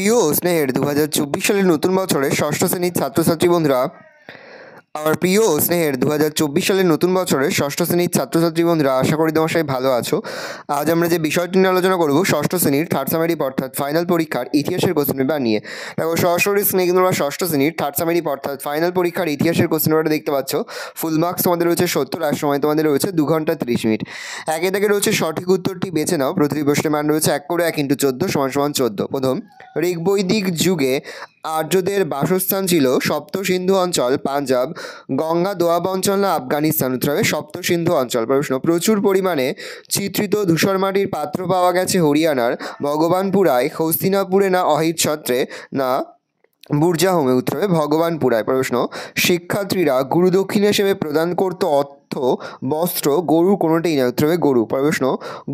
প্রিয় স্নেহের দু সালের নতুন বছরে ষষ্ঠ শ্রেণীর ছাত্রছাত্রী বন্ধুরা আমার প্রিয় ও স্নেহের দু হাজার চব্বিশ সালের নতুন বছরের ষষ্ঠ শ্রেণীর ছাত্রছাত্রী বন্ধুরা আশা করি তোমার সাথে ভালো আছো আজ আমরা যে বিষয়টি নিয়ে আলোচনা করব ষষ্ঠ শ্রেণীর থার্ড সামারি অর্থাৎ ফাইনাল পরীক্ষার ইতিহাসের কোশ্চেন পেপার নিয়ে দেখো সরাসরি স্নেহ তোমরা ষষ্ঠ শ্রেণীর থার্ড সামারি অর্থাৎ ফাইনাল পরীক্ষার ইতিহাসের কোশ্চেন পেপারটা দেখতে পাচ্ছ ফুল মার্কস তোমাদের রয়েছে সত্তর আর সময় তোমাদের রয়েছে দু ঘন্টা তিরিশ মিনিট একে থেকে রয়েছে সঠিক উত্তরটি বেছে নাও প্রতিটি প্রশ্নের মান রয়েছে এক করে এক ইন্টু চোদ্দো সমান সমান চোদ্দো প্রথম ঋগ্বৈদিক যুগে আর্যদের বাসস্থান ছিল সপ্ত সিন্ধু অঞ্চল পাঞ্জাব গঙ্গা দোয়াব অঞ্চল না আফগানিস্তান উত্তর হবে সপ্ত সিন্ধু অঞ্চল প্রশ্ন প্রচুর পরিমাণে চিত্রিত ধূসর মাটির পাত্র পাওয়া গেছে হরিয়ানার ভগবানপুরায় হস্তিনাপুরে না অহিত ছত্রে না বুর্জাহোমে উত্তর হবে ভগবানপুরায় প্রশ্ন শিক্ষার্থীরা গুরুদক্ষিণা হিসেবে প্রদান করত অর্থ বস্ত্র গরু কোনোটাই না উত্তর হবে গরু পরের প্রশ্ন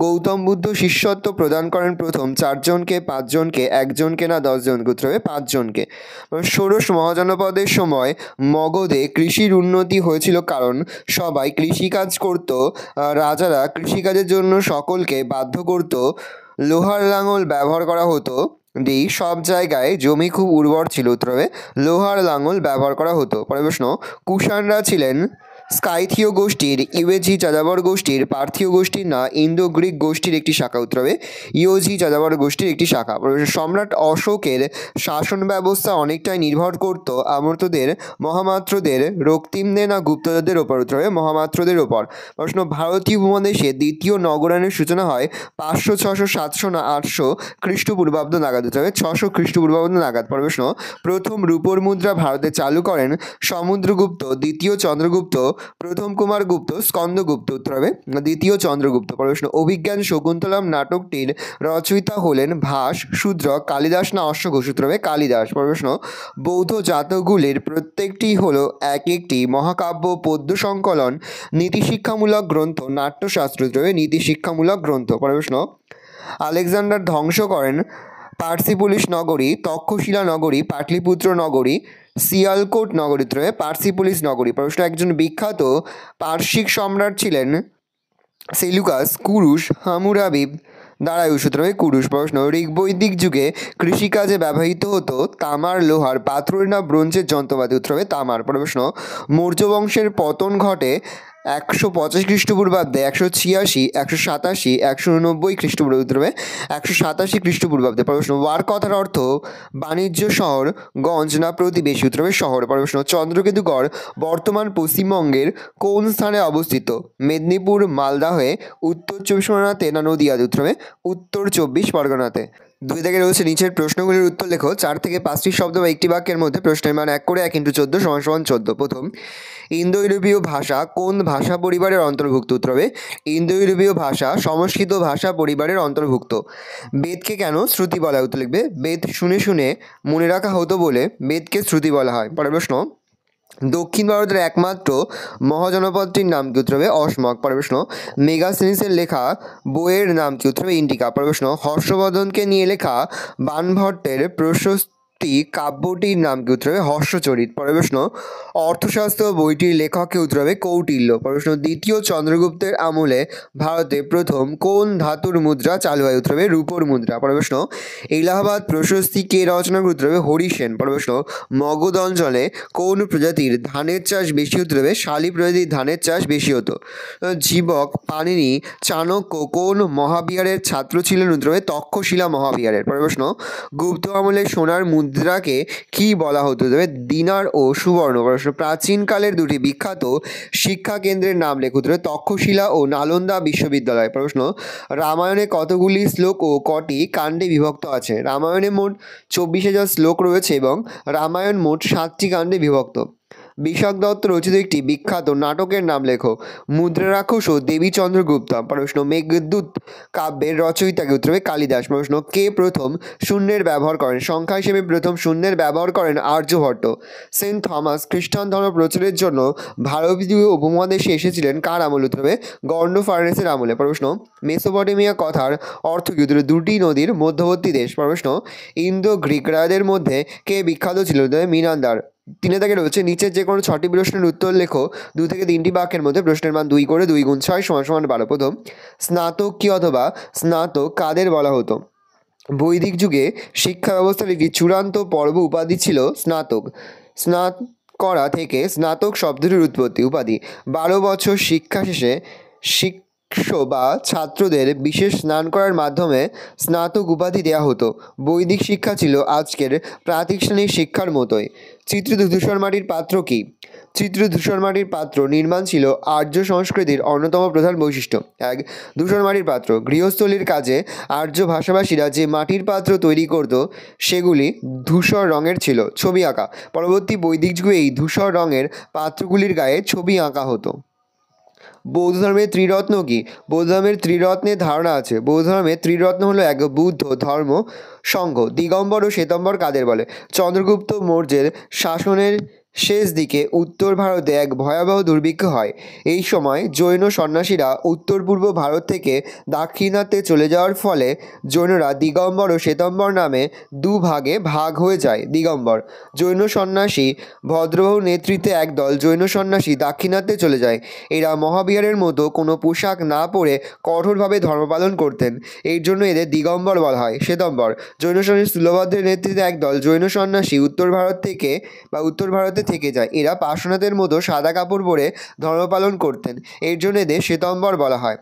গৌতম বুদ্ধ শিষ্যত্ব প্রদান করেন প্রথম চারজনকে পাঁচজনকে একজনকে না দশজনকে উত্তর হবে পাঁচজনকে ষোড়শ মহাজনপদের সময় মগধে কৃষির উন্নতি হয়েছিল কারণ সবাই কৃষিকাজ করত রাজারা কৃষিকাজের জন্য সকলকে বাধ্য করত লোহার লাঙল ব্যবহার করা হতো ডি সব জায়গায় জমি খুব উর্বর ছিল উত্তর হবে লোহার লাঙল ব্যবহার করা হতো পরে প্রশ্ন কুষাণরা ছিলেন স্কাইথীয় গোষ্ঠীর ইউএজি যাযাবর গোষ্ঠীর পার্থীয় গোষ্ঠীর না ইন্দো গ্রিক গোষ্ঠীর একটি শাখা উত্তর হবে ইওজি যাযাবর গোষ্ঠীর একটি শাখা সম্রাট অশোকের শাসন ব্যবস্থা অনেকটাই নির্ভর করত আমর্তদের মহামাত্রদের রক্তিমদের না গুপ্তদের ওপর উত্তর হবে মহামাত্রদের ওপর প্রশ্ন ভারতীয় উপমহাদেশে দ্বিতীয় নগরায়ণের সূচনা হয় পাঁচশো ছশো সাতশো না আটশো খ্রিস্টপূর্বাব্দ নাগাদ উত্তর হবে ছশো খ্রিস্টপূর্বাব্দ নাগাদ প্রশ্ন প্রথম রূপোর মুদ্রা ভারতে চালু করেন সমুদ্রগুপ্ত দ্বিতীয় চন্দ্রগুপ্ত প্রথম কুমার গুপ্ত স্কন্দগুপ্ত উত্তর হবে দ্বিতীয় চন্দ্রগুপ্ত প্রশ্ন অভিজ্ঞান শকুন্তলাম নাটকটির রচয়িতা হলেন ভাস শূদ্র কালিদাস না অশ্বঘোষ উত্তর হবে কালিদাস প্রশ্ন বৌদ্ধ জাতগুলির প্রত্যেকটি হলো এক একটি মহাকাব্য পদ্য সংকলন নীতিশিক্ষামূলক গ্রন্থ নাট্যশাস্ত্র হবে নীতিশিক্ষামূলক গ্রন্থ প্রশ্ন আলেকজান্ডার ধ্বংস করেন পার্সিপুলিশ নগরী তক্ষশিলা নগরী পাটলিপুত্র নগরী সিয়ালকোট নগরীতে রয়ে পুলিশ নগরী প্রশ্ন একজন বিখ্যাত পার্শ্বিক সম্রাট ছিলেন সেলুকাস কুরুশ হামুরাবিব দ্বারা সূত্র কুরুশ প্রশ্ন ঋগবৈদিক যুগে কৃষিকাজে ব্যবহৃত হতো তামার লোহার পাথর না ব্রোঞ্জের যন্ত্রপাতি উত্তর হবে তামার প্রশ্ন মৌর্য বংশের পতন ঘটে একশো পঁচাশ খ্রিস্টপূর্বাব্দে একশো ছিয়াশি একশো সাতাশি একশো উনব্বই খ্রিস্টপূর্বাব্দে একশো সাতাশি খ্রিস্টপূর্বাব্দে প্রশ্ন ওয়ার কথার অর্থ বাণিজ্য শহর গঞ্জ না প্রতিবেশী উত্তরবে শহর প্রশ্ন চন্দ্রকেতুগড় বর্তমান পশ্চিমবঙ্গের কোন স্থানে অবস্থিত মেদিনীপুর মালদা হয়ে উত্তর চব্বিশ পরগনাতে না নদীয়াদ উত্তরবে উত্তর চব্বিশ পরগনাতে দুই থেকে রয়েছে নিচের প্রশ্নগুলির উত্তর লেখো চার থেকে পাঁচটি শব্দ বা একটি বাক্যের মধ্যে প্রশ্নের মান এক করে এক ইন্টু চোদ্দো সমান সমান চোদ্দ প্রথম ইন্দো ইউরোপীয় ভাষা কোন ভাষা পরিবারের অন্তর্ভুক্ত উত্তর হবে ইন্দো ইউরোপীয় ভাষা সংস্কৃত ভাষা পরিবারের অন্তর্ভুক্ত বেদকে কেন শ্রুতি বলা হয় লিখবে বেদ শুনে শুনে মনে রাখা হতো বলে বেদকে শ্রুতি বলা হয় পরের প্রশ্ন দক্ষিণ ভারতের একমাত্র মহাজনপদটির নাম কি উত্তর হবে অসমক প্রশ্ন মেগা সিরিজের লেখা বইয়ের নাম কি উত্তর হবে ইন্ডিকা প্রশ্ন হর্ষবর্ধনকে নিয়ে লেখা বানভট্টের প্রশস্ত উক্তি কাব্যটির নাম কি উত্তর হবে হর্ষচরিত পরের প্রশ্ন অর্থশাস্ত্র বইটির লেখক কি উত্তর হবে কৌটিল্য প্রশ্ন দ্বিতীয় চন্দ্রগুপ্তের আমলে ভারতে প্রথম কোন ধাতুর মুদ্রা চালু হয় উত্তর হবে রূপোর মুদ্রা পরের প্রশ্ন এলাহাবাদ প্রশস্তি কে রচনা উত্তর হবে হরিসেন পরের প্রশ্ন মগধ অঞ্চলে কোন প্রজাতির ধানের চাষ বেশি উত্তর হবে শালি প্রজাতির ধানের চাষ বেশি হতো জীবক পানিনি চাণক্য কোন মহাবিহারের ছাত্র ছিলেন উত্তর হবে তক্ষশিলা মহাবিহারের পরের প্রশ্ন গুপ্ত আমলে সোনার মুদ্রা মুদ্রাকে কি বলা হতো তবে দিনার ও সুবর্ণ প্রশ্ন প্রাচীনকালের দুটি বিখ্যাত শিক্ষা কেন্দ্রের নাম লেখ উত্তরে তক্ষশিলা ও নালন্দা বিশ্ববিদ্যালয় প্রশ্ন রামায়ণে কতগুলি শ্লোক ও কটি কাণ্ডে বিভক্ত আছে রামায়ণে মোট চব্বিশ হাজার শ্লোক রয়েছে এবং রামায়ণ মোট সাতটি কাণ্ডে বিভক্ত বিশাখ দত্ত রচিত একটি বিখ্যাত নাটকের নাম লেখো মুদ্রা রাক্ষস ও দেবীচন্দ্র গুপ্তা প্রশ্ন মেঘদূত কাব্যের রচয়িতাকে উত্তরবে কালিদাস প্রশ্ন কে প্রথম শূন্যের ব্যবহার করেন সংখ্যা হিসেবে প্রথম শূন্যের ব্যবহার করেন আর্যভট্ট সেন্ট থমাস খ্রিস্টান ধর্ম প্রচারের জন্য ভারতীয় উপমহাদেশে এসেছিলেন কার আমল উত্তরবে গর্ণ ফার্নেসের আমলে প্রশ্ন মেসোপটেমিয়া কথার অর্থ কি উত্তরে দুটি নদীর মধ্যবর্তী দেশ প্রশ্ন ইন্দো গ্রিকরাদের মধ্যে কে বিখ্যাত ছিল মিনান্দার তিনে থেকে রয়েছে নিচের যে কোনো ছটি প্রশ্নের উত্তর লেখো দু থেকে তিনটি বাক্যের মধ্যে প্রশ্নের মান দুই করে দুই গুণ ছয় সমান সমান বারো প্রথম স্নাতক কি অথবা স্নাতক কাদের বলা হতো বৈদিক যুগে শিক্ষা ব্যবস্থার একটি চূড়ান্ত পর্ব উপাধি ছিল স্নাতক স্নাত করা থেকে স্নাতক শব্দটির উৎপত্তি উপাধি বারো বছর শিক্ষা শেষে শিক বা ছাত্রদের বিশেষ স্নান করার মাধ্যমে স্নাতক উপাধি দেওয়া হতো বৈদিক শিক্ষা ছিল আজকের প্রাতিষ্ঠানিক শিক্ষার মতোই চিত্র ধূসর মাটির পাত্র কি চিত্র ধূসর মাটির পাত্র নির্মাণ ছিল আর্য সংস্কৃতির অন্যতম প্রধান বৈশিষ্ট্য এক ধূসর মাটির পাত্র গৃহস্থলীর কাজে আর্য ভাষাভাষীরা যে মাটির পাত্র তৈরি করত সেগুলি ধূসর রঙের ছিল ছবি আঁকা পরবর্তী বৈদিক যুগে এই ধূসর রঙের পাত্রগুলির গায়ে ছবি আঁকা হতো বৌদ্ধ ধর্মের ত্রিরত্ন কী বৌদ্ধ ধর্মের ত্রিরত্নের ধারণা আছে বৌদ্ধ ধর্মের ত্রিরত্ন হলো এক বুদ্ধ ধর্ম সংঘ দিগম্বর ও শ্বেতম্বর কাদের বলে চন্দ্রগুপ্ত মৌর্যের শাসনের শেষ দিকে উত্তর ভারতে এক ভয়াবহ দুর্ভিক্ষ হয় এই সময় জৈন সন্ন্যাসীরা উত্তর পূর্ব ভারত থেকে দাক্ষিণাতে চলে যাওয়ার ফলে জৈনরা দিগম্বর ও শ্বেতম্বর নামে দুভাগে ভাগ হয়ে যায় দিগম্বর জৈন সন্ন্যাসী ভদ্রবাহু নেতৃত্বে একদল জৈন সন্ন্যাসী দাক্ষিণাতে চলে যায় এরা মহাবিহারের মতো কোনো পোশাক না পরে কঠোরভাবে ধর্মপালন করতেন এর জন্য এদের দিগম্বর বলা হয় শ্বেতম্বর জৈন সন্ন্যাসী স্থূলভদ্রের নেতৃত্বে এক দল জৈন সন্ন্যাসী উত্তর ভারত থেকে বা উত্তর ভারতে থেকে যায় এরা পার্শ্বনাথের মতো সাদা কাপড় পরে ধর্ম পালন করতেন এর জন্য এদের শ্বেতম্বর বলা হয়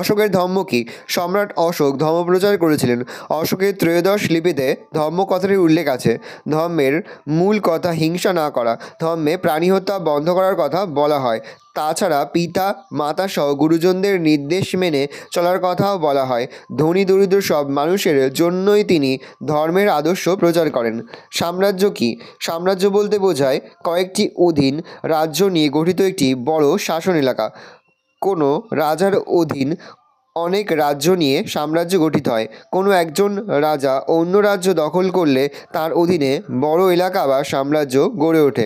অশোকের ধর্ম কি সম্রাট অশোক ধর্ম প্রচার করেছিলেন অশোকের ত্রয়োদশ লিপিতে ধর্ম কথাটির উল্লেখ আছে ধর্মের মূল কথা হিংসা না করা ধর্মে প্রাণী হত্যা বন্ধ করার কথা বলা হয় তাছাড়া পিতা মাতা সহ গুরুজনদের নির্দেশ মেনে চলার কথাও বলা হয় ধনী দরিদ্র সব মানুষের জন্যই তিনি ধর্মের আদর্শ প্রচার করেন সাম্রাজ্য কি সাম্রাজ্য বলতে বোঝায় কয়েকটি অধীন রাজ্য নিয়ে গঠিত একটি বড় শাসন এলাকা কোনো রাজার অধীন অনেক রাজ্য নিয়ে সাম্রাজ্য গঠিত হয় কোনো একজন রাজা অন্য রাজ্য দখল করলে তার অধীনে বড় এলাকা বা সাম্রাজ্য গড়ে ওঠে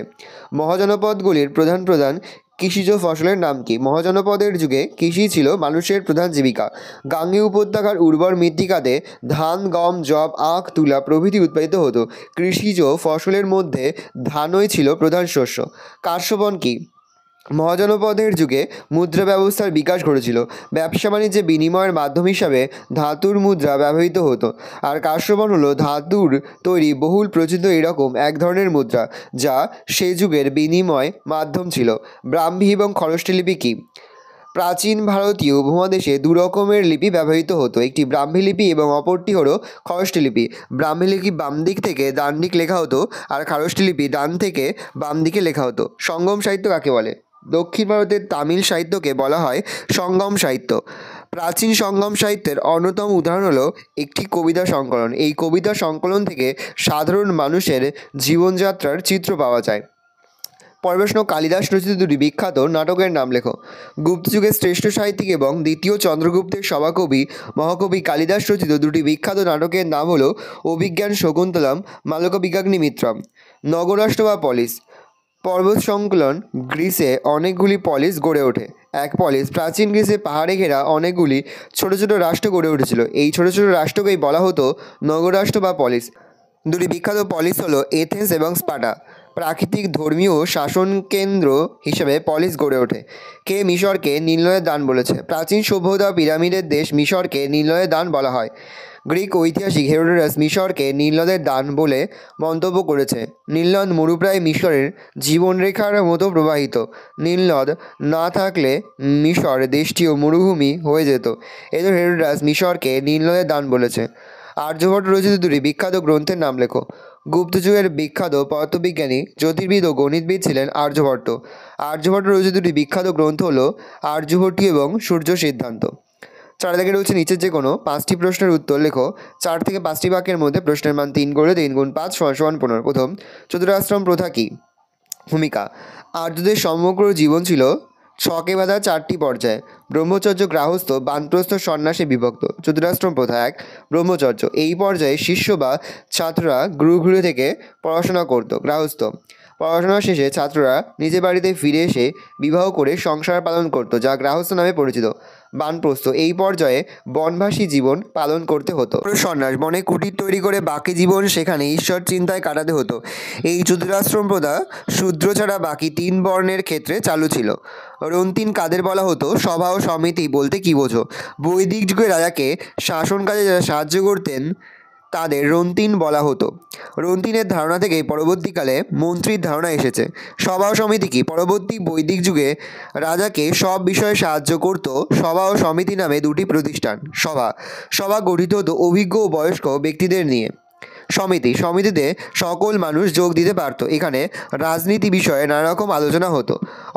মহাজনপদগুলির প্রধান প্রধান কৃষিজ ফসলের নাম কি মহাজনপদের যুগে কৃষি ছিল মানুষের প্রধান জীবিকা গাঙ্গী উপত্যকার উর্বর মৃত্তিকাতে ধান গম জব আখ তুলা প্রভৃতি উৎপাদিত হতো কৃষিজ ফসলের মধ্যে ধানই ছিল প্রধান শস্য কাশ্যবন কি মহাজনপদের যুগে মুদ্রা ব্যবস্থার বিকাশ ঘটেছিল ব্যবসা বাণিজ্যে বিনিময়ের মাধ্যম হিসাবে ধাতুর মুদ্রা ব্যবহৃত হতো আর কাশ্যবন হলো ধাতুর তৈরি বহুল প্রচিত এরকম এক ধরনের মুদ্রা যা সে যুগের বিনিময় মাধ্যম ছিল ব্রাহ্মী এবং খরষ্টি লিপি কী প্রাচীন ভারতীয় উপমহাদেশে দু রকমের লিপি ব্যবহৃত হতো একটি ব্রাহ্মী লিপি এবং অপরটি হলো খরষ্টি লিপি ব্রাহ্মী লিপি বাম দিক থেকে ডান দিক লেখা হতো আর খরষ্ঠী লিপি ডান থেকে বাম দিকে লেখা হতো সঙ্গম সাহিত্য কাকে বলে দক্ষিণ ভারতের তামিল সাহিত্যকে বলা হয় সঙ্গম সাহিত্য প্রাচীন সঙ্গম সাহিত্যের অন্যতম উদাহরণ হলো একটি কবিতা সংকলন এই কবিতা সংকলন থেকে সাধারণ মানুষের জীবনযাত্রার চিত্র পাওয়া যায় পরবেশন কালিদাস রচিত দুটি বিখ্যাত নাটকের নাম লেখো গুপ্তযুগের শ্রেষ্ঠ সাহিত্যিক এবং দ্বিতীয় চন্দ্রগুপ্তের সভাকবি মহাকবি কালিদাস রচিত দুটি বিখ্যাত নাটকের নাম হলো অভিজ্ঞান শকুন্তলাম মালকবিজ্ঞাগ্নিমিত্রম নগরাষ্ট্র বা পলিশ পর্বত সংকুলন গ্রিসে অনেকগুলি পলিস গড়ে ওঠে এক পলিস প্রাচীন গ্রিসে পাহাড়ে ঘেরা অনেকগুলি ছোট ছোট রাষ্ট্র গড়ে উঠেছিল এই ছোট ছোট রাষ্ট্রকেই বলা হতো নগররাষ্ট্র বা পলিস দুটি বিখ্যাত পলিস হলো এথেন্স এবং স্পাটা প্রাকৃতিক ধর্মীয় শাসন কেন্দ্র হিসেবে পলিস গড়ে ওঠে কে মিশরকে নীলয়ের দান বলেছে প্রাচীন সভ্যতা পিরামিডের দেশ মিশরকে নীলয়ের দান বলা হয় গ্রিক ঐতিহাসিক হেরোডোরাস মিশরকে নীলনদের দান বলে মন্তব্য করেছে নীলনদ মরুপ্রায় মিশরের জীবনরেখার মতো প্রবাহিত নীলনদ না থাকলে মিশর দেশটিও মরুভূমি হয়ে যেত এজন্য হেরোডোরাস মিশরকে নীলনদের দান বলেছে আর্যভট্ট রচিত দুটি বিখ্যাত গ্রন্থের নাম লেখো গুপ্তযুগের বিখ্যাত পদার্থবিজ্ঞানী জ্যোতির্বিদ ও গণিতবিদ ছিলেন আর্যভট্ট আর্যভট্ট রচিত দুটি বিখ্যাত গ্রন্থ হল আর্যভট্টি এবং সূর্য সিদ্ধান্ত চার দিকে রয়েছে নিচের যে কোনো পাঁচটি প্রশ্নের উত্তর লেখো চার থেকে পাঁচটি বাক্যের মধ্যে প্রশ্নের মান তিন করে তিন গুণ পাঁচ সমান সমান পনেরো প্রথম চতুরাশ্রম প্রথা কী ভূমিকা আর্যদের সমগ্র জীবন ছিল ছকে বাঁধা চারটি পর্যায়ে ব্রহ্মচর্য গ্রাহস্থ বানপ্রস্থ সন্ন্যাসে বিভক্ত চতুরাশ্রম প্রথা এক ব্রহ্মচর্য এই পর্যায়ে শিষ্য বা ছাত্ররা গুরুগুরু থেকে পড়াশোনা করত গ্রাহস্থ পড়াশোনা শেষে ছাত্ররা নিজে বাড়িতে ফিরে এসে বিবাহ করে সংসার পালন করত যা গ্রাহস্থ নামে পরিচিত বানপ্রস্ত এই পর্যায়ে বনবাসী জীবন পালন করতে হতো সন্ন্যাস বনে কুটির তৈরি করে বাকি জীবন সেখানে ঈশ্বর চিন্তায় কাটাতে হতো এই চতুরাশ্রম প্রদা শূদ্র ছাড়া বাকি তিন বর্ণের ক্ষেত্রে চালু ছিল রন্তিন কাদের বলা হতো সভা ও সমিতি বলতে কী বোঝো বৈদিক যুগে রাজাকে শাসন কাজে যারা সাহায্য করতেন তাদের রন্তিন বলা হতো রন্তিনের ধারণা থেকে পরবর্তীকালে মন্ত্রীর ধারণা এসেছে সভা সমিতি কি পরবর্তী বৈদিক যুগে রাজাকে সব বিষয়ে সাহায্য করত সভা ও সমিতি নামে দুটি প্রতিষ্ঠান সভা সভা গঠিত হতো অভিজ্ঞ ও বয়স্ক ব্যক্তিদের নিয়ে সমিতি সমিতিতে সকল মানুষ যোগ দিতে পারত এখানে রাজনীতি বিষয়ে নানা রকম আলোচনা হতো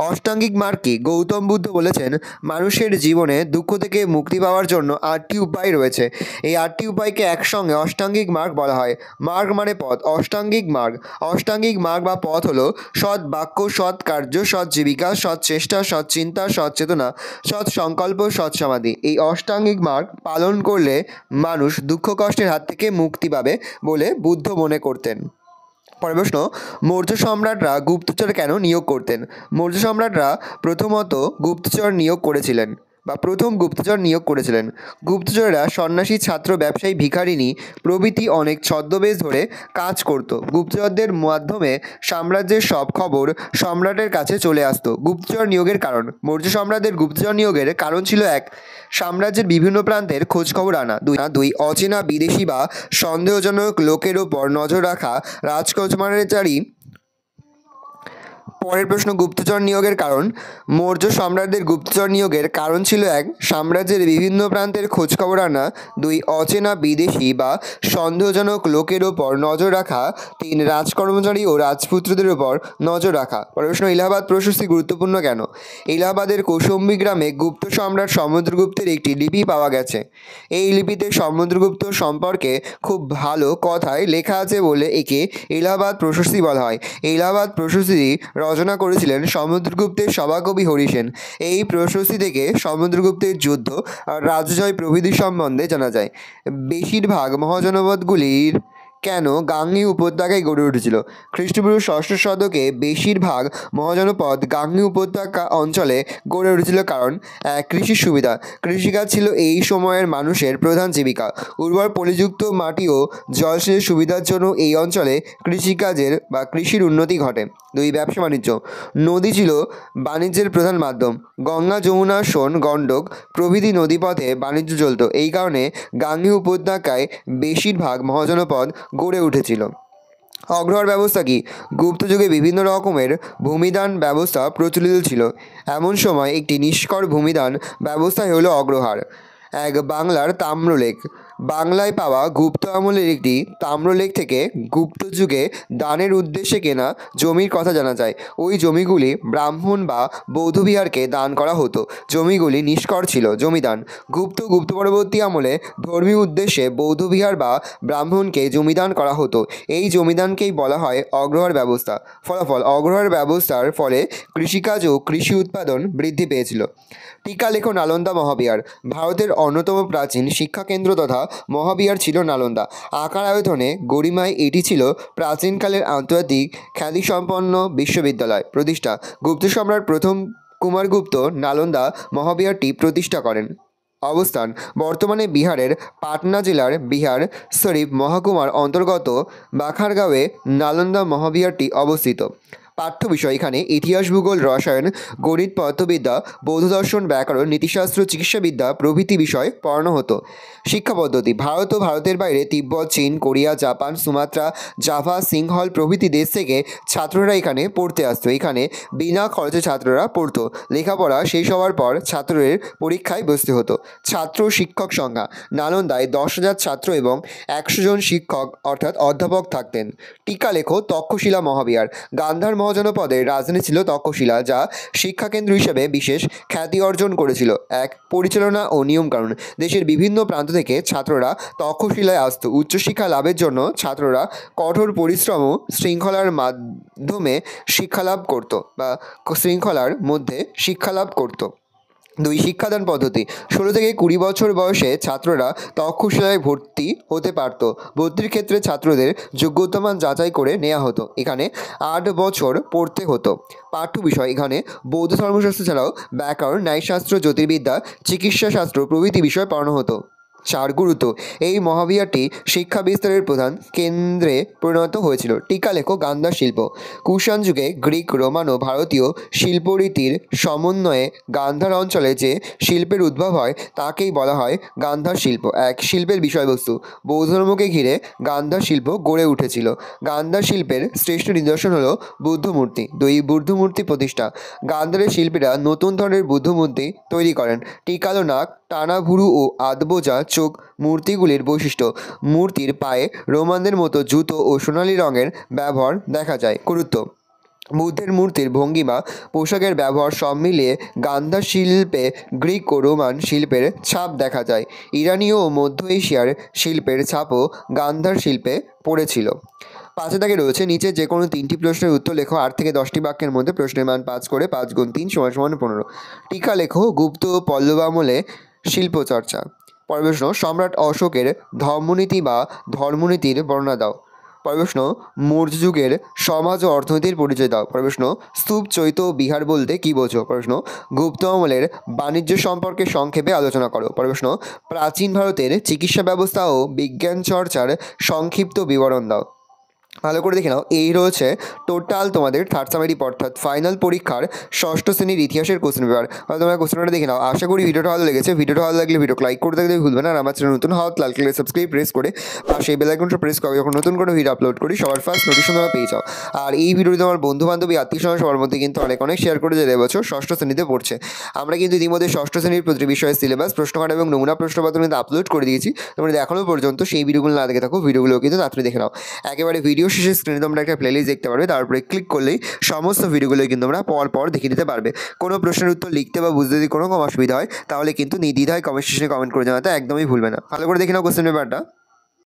অষ্টাঙ্গিক মার্কি গৌতম বুদ্ধ বলেছেন মানুষের জীবনে দুঃখ থেকে মুক্তি পাওয়ার জন্য আটটি উপায় রয়েছে এই আটটি উপায়কে একসঙ্গে অষ্টাঙ্গিক মার্গ বলা হয় মার্গ মানে পথ অষ্টাঙ্গিক মার্গ অষ্টাঙ্গিক মার্গ বা পথ হলো সৎ বাক্য সৎ কার্য সৎ জীবিকা সৎ চেষ্টা সৎ চিন্তা সৎ চেতনা সৎ সংকল্প সৎ সমাধি এই অষ্টাঙ্গিক মার্গ পালন করলে মানুষ দুঃখ কষ্টের হাত থেকে মুক্তি পাবে বলে বলে বুদ্ধ মনে করতেন পরের প্রশ্ন মৌর্য সম্রাটরা গুপ্তচর কেন নিয়োগ করতেন মৌর্য সম্রাটরা প্রথমত গুপ্তচর নিয়োগ করেছিলেন বা প্রথম গুপ্তচর নিয়োগ করেছিলেন গুপ্তচররা সন্ন্যাসী ছাত্র ব্যবসায়ী ভিখারিণী প্রভৃতি অনেক ছদ্মবেশ ধরে কাজ করত গুপ্তচরদের মাধ্যমে সাম্রাজ্যের সব খবর সম্রাটের কাছে চলে আসতো গুপ্তচর নিয়োগের কারণ মৌর্য সম্রাটের গুপ্তচর নিয়োগের কারণ ছিল এক সাম্রাজ্যের বিভিন্ন প্রান্তের খোঁজখবর আনা দুই দুই অচেনা বিদেশি বা সন্দেহজনক লোকের ওপর নজর রাখা রাজকর্মাচারী পরের প্রশ্ন গুপ্তচর নিয়োগের কারণ মৌর্য সম্রাটদের গুপ্তচর নিয়োগের কারণ ছিল এক সাম্রাজ্যের বিভিন্ন প্রান্তের খোঁজখবর আনা দুই অচেনা বিদেশি বা সন্দেহজনক লোকের ওপর নজর রাখা তিন রাজ কর্মচারী ও রাজপুত্রদের ওপর নজর রাখা পরের প্রশ্ন ইলাহাবাদ প্রশস্তি গুরুত্বপূর্ণ কেন ইলাহাবাদের কৌশম্বী গ্রামে গুপ্ত সম্রাট সমুদ্রগুপ্তের একটি লিপি পাওয়া গেছে এই লিপিতে সমুদ্রগুপ্ত সম্পর্কে খুব ভালো কথায় লেখা আছে বলে একে ইলাহাবাদ প্রশস্তি বলা হয় ইলাহাবাদ প্রশস্তি রচনা করেছিলেন সমুদ্রগুপ্তের সভাকবি হরিসেন এই প্রশস্তি থেকে সমুদ্রগুপ্তের যুদ্ধ রাজজয় প্রভৃতি সম্বন্ধে জানা যায় বেশিরভাগ মহাজনপদগুলির কেন গাঙ্গি উপত্যকায় গড়ে উঠেছিল খ্রিস্টপূর্ব ষষ্ঠ শতকে বেশিরভাগ মহাজনপদ গাঙ্গি উপত্যকা অঞ্চলে গড়ে উঠেছিল কারণ কৃষির সুবিধা কৃষিকাজ ছিল এই সময়ের মানুষের প্রধান জীবিকা উর্বর পলিযুক্ত মাটি ও জলসেচের সুবিধার জন্য এই অঞ্চলে কৃষিকাজের বা কৃষির উন্নতি ঘটে দুই ব্যবসা বাণিজ্য নদী ছিল বাণিজ্যের প্রধান মাধ্যম গঙ্গা যমুনা সোন গণ্ডক প্রভৃতি নদীপথে বাণিজ্য চলত এই কারণে গাঙ্গি উপত্যকায় বেশিরভাগ মহাজনপদ গড়ে উঠেছিল অগ্রহার ব্যবস্থা কি গুপ্তযুগে বিভিন্ন রকমের ভূমিদান ব্যবস্থা প্রচলিত ছিল এমন সময় একটি নিষ্কর ভূমিদান ব্যবস্থা হলো অগ্রহার এক বাংলার তাম্রলেখ বাংলায় পাওয়া গুপ্ত আমলের একটি তাম্রলেখ থেকে গুপ্ত যুগে দানের উদ্দেশ্যে কেনা জমির কথা জানা যায় ওই জমিগুলি ব্রাহ্মণ বা বৌদ্ধবিহারকে দান করা হতো জমিগুলি নিষ্কর ছিল জমিদান গুপ্ত গুপ্ত পরবর্তী আমলে ধর্মীয় উদ্দেশ্যে বৌদ্ধবিহার বা ব্রাহ্মণকে জমিদান করা হতো এই জমিদানকেই বলা হয় অগ্রহার ব্যবস্থা ফলাফল অগ্রহার ব্যবস্থার ফলে কৃষিকাজ ও কৃষি উৎপাদন বৃদ্ধি পেয়েছিল টিকা লেখ নালন্দা মহাবিহার ভারতের অন্যতম প্রাচীন শিক্ষাকেন্দ্র তথা মহাবিহার ছিল নালন্দা আকার আয়তনে গরিমায় এটি ছিল প্রাচীনকালের আন্তর্জাতিক খ্যাতিসম্পন্ন বিশ্ববিদ্যালয় প্রতিষ্ঠা গুপ্ত সম্রাট প্রথম কুমারগুপ্ত নালন্দা মহাবিহারটি প্রতিষ্ঠা করেন অবস্থান বর্তমানে বিহারের পাটনা জেলার বিহার শরীফ মহকুমার অন্তর্গত বাখারগাঁওয়ে নালন্দা মহাবিহারটি অবস্থিত পাঠ্য বিষয় এখানে ইতিহাস ভূগোল রসায়ন গণিত পদার্থবিদ্যা বৌদ্ধ দর্শন ব্যাকরণ নীতিশাস্ত্র চিকিৎসাবিদ্যা প্রভৃতি বিষয় পড়ানো হতো শিক্ষা পদ্ধতি ভারত ও ভারতের বাইরে তিব্বত চীন Korea Japan Sumatra Java Sinhala প্রভৃতি দেশ থেকে ছাত্ররা এখানে পড়তে আসতো এখানে বিনা খরচে ছাত্ররা পড়তো লেখাপড়া শেষ হওয়ার পর ছাত্রের পরীক্ষায় বসতে হতো ছাত্র শিক্ষক সংজ্ঞা নালন্দায় দশ হাজার ছাত্র এবং একশো জন শিক্ষক অর্থাৎ অধ্যাপক থাকতেন টিকা লেখো তক্ষশিলা মহাবিহার গান্ধার মহাজনপদে রাজধানী ছিল তক্ষশিলা যা শিক্ষাকেন্দ্র হিসেবে বিশেষ খ্যাতি অর্জন করেছিল এক পরিচালনা ও নিয়মকানুন দেশের বিভিন্ন প্রান্ত থেকে ছাত্ররা তক্ষশিলায় আসত উচ্চশিক্ষা লাভের জন্য ছাত্ররা কঠোর পরিশ্রম শৃঙ্খলার মাধ্যমে শিক্ষালাভ করত বা শৃঙ্খলার মধ্যে শিক্ষালাভ করতো দুই শিক্ষাদান পদ্ধতি ষোলো থেকে কুড়ি বছর বয়সে ছাত্ররা তক্ষশিলায় ভর্তি হতে পারত ভর্তির ক্ষেত্রে ছাত্রদের যোগ্যতামান যাচাই করে নেওয়া হতো এখানে আট বছর পড়তে হতো পাঠ্য বিষয় এখানে বৌদ্ধ ধর্মশাস্ত্র ছাড়াও ব্যাকরণ ন্যায়শাস্ত্র জ্যোতির্বিদ্যা চিকিৎসাশাস্ত্র প্রভৃতি বিষয় পড়ানো হতো চারগুরুত এই মহাবিহারটি শিক্ষা বিস্তারের প্রধান কেন্দ্রে পরিণত হয়েছিল টিকালেখো গান্ধার শিল্প কুষাণ যুগে গ্রিক রোমান ও ভারতীয় শিল্পরীতির সমন্বয়ে গান্ধার অঞ্চলে যে শিল্পের উদ্ভব হয় তাকেই বলা হয় গান্ধার শিল্প এক শিল্পের বিষয়বস্তু বৌদ্ধধর্মকে ঘিরে গান্ধার শিল্প গড়ে উঠেছিল গান্ধার শিল্পের শ্রেষ্ঠ নিদর্শন হল বুদ্ধমূর্তি দুই বুদ্ধমূর্তি প্রতিষ্ঠা গান্ধারের শিল্পীরা নতুন ধরনের বুদ্ধমূর্তি তৈরি করেন টিকালো নাক টানাভুরু ও আদবোজা চোখ মূর্তিগুলির বৈশিষ্ট্য মূর্তির পায়ে রোমানদের মতো জুতো ও সোনালি রঙের ব্যবহার দেখা যায় গুরুত্ব বুদ্ধের মূর্তির ভঙ্গিমা পোশাকের ব্যবহার সব মিলিয়ে গান্ধার শিল্পে গ্রিক ও রোমান শিল্পের ছাপ দেখা যায় ইরানীয় ও মধ্য এশিয়ার শিল্পের ছাপও গান্ধার শিল্পে পড়েছিল পাঁচে তাকে রয়েছে নিচে যে কোনো তিনটি প্রশ্নের উত্তর লেখো আট থেকে দশটি বাক্যের মধ্যে প্রশ্নের মান পাঁচ করে পাঁচ গুণ তিন সময় সমান পনেরো টিকা লেখো গুপ্ত পল্লব আমলে শিল্পচর্চা প্রশ্ন সম্রাট অশোকের ধর্মনীতি বা ধর্মনীতির বর্ণনা দাও প্রশ্ন মৌর্য যুগের সমাজ ও অর্থনীতির পরিচয় দাও প্রশ্ন স্তূপ চৈত বিহার বলতে কী বোঝো প্রশ্ন গুপ্ত আমলের বাণিজ্য সম্পর্কে সংক্ষেপে আলোচনা করো প্রশ্ন প্রাচীন ভারতের চিকিৎসা ব্যবস্থা ও বিজ্ঞান চর্চার সংক্ষিপ্ত বিবরণ দাও ভালো করে দেখে নাও এই রয়েছে টোটাল তোমাদের থার্ড সামারি অর্থাৎ ফাইনাল পরীক্ষার ষষ্ঠ শ্রেণীর ইতিহাসের কোশ্চেন পেপার আর তোমার কোশ্চেনটা দেখে নাও আশা করি ভিডিওটা ভালো লেগেছে ভিডিওটা ভালো লাগলে ভিডিও লাইক করে থাকলে ভুলবে না আর আমার চ্যানেল নতুন হওয়া লাল কালার সাবস্ক্রাইব প্রেস করে আর সেই বেলাইকনটা প্রেস করো যখন নতুন কোনো ভিডিও আপলোড করি সবার ফার্স্ট নোটিশন তোমরা পেয়ে যাও আর এই ভিডিওটি তোমার বন্ধু বান্ধবী আত্মীয় সবার মধ্যে কিন্তু অনেক অনেক শেয়ার করে যে এবছর ষষ্ঠ শ্রেণীতে পড়ছে আমরা কিন্তু ইতিমধ্যে ষষ্ঠ শ্রেণীর প্রতি বিষয়ে সিলেবাস প্রশ্নকাঠ এবং নমুনা প্রশ্নপত্র কিন্তু আপলোড করে দিয়েছি তোমরা এখনও পর্যন্ত সেই ভিডিওগুলো না দেখে থাকো ভিডিওগুলো কিন্তু তাড়াতাড়ি দেখে নাও একেবারে ভিডিও ভিডিও শেষে স্ক্রিনে তোমরা একটা প্লেলিস্ট দেখতে পারবে তার উপরে ক্লিক করলেই সমস্ত ভিডিওগুলো কিন্তু তোমরা পর পর দেখে নিতে পারবে কোনো প্রশ্নের উত্তর লিখতে বা বুঝতে যদি কোনো অসুবিধা হয় তাহলে কিন্তু নির্দ্বিধায় কমেন্ট সেশনে কমেন্ট করে জানাতে একদমই ভুলবে না ভালো করে দেখে নাও কোশ্চেন পেপারটা